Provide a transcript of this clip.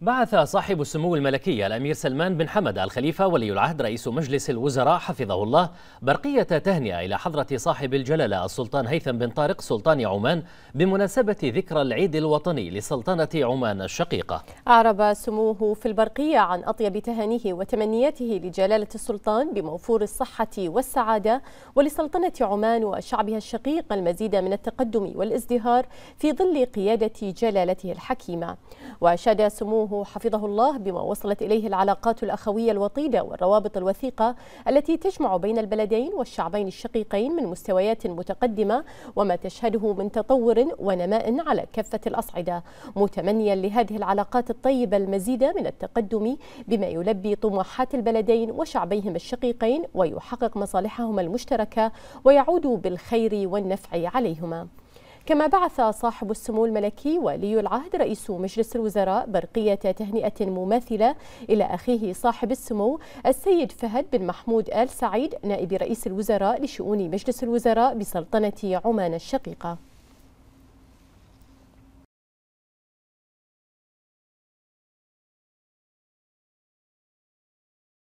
بعث صاحب السمو الملكي الأمير سلمان بن حمد الخليفة ولي العهد رئيس مجلس الوزراء حفظه الله برقية تهنئة إلى حضرة صاحب الجلالة السلطان هيثم بن طارق سلطان عمان بمناسبة ذكرى العيد الوطني لسلطنة عمان الشقيقة أعرب سموه في البرقية عن أطيب تهانيه وتمنياته لجلالة السلطان بموفور الصحة والسعادة ولسلطنة عمان وشعبها الشقيق المزيد من التقدم والازدهار في ظل قيادة جلالته الحكيمة واشاد سموه عنه حفظه الله بما وصلت إليه العلاقات الأخوية الوطيدة والروابط الوثيقة التي تجمع بين البلدين والشعبين الشقيقين من مستويات متقدمة وما تشهده من تطور ونماء على كافة الأصعدة متمنيا لهذه العلاقات الطيبة المزيد من التقدم بما يلبي طموحات البلدين وشعبيهم الشقيقين ويحقق مصالحهما المشتركة ويعود بالخير والنفع عليهما كما بعث صاحب السمو الملكي ولي العهد رئيس مجلس الوزراء برقية تهنئة مماثلة إلى أخيه صاحب السمو السيد فهد بن محمود آل سعيد نائب رئيس الوزراء لشؤون مجلس الوزراء بسلطنة عمان الشقيقة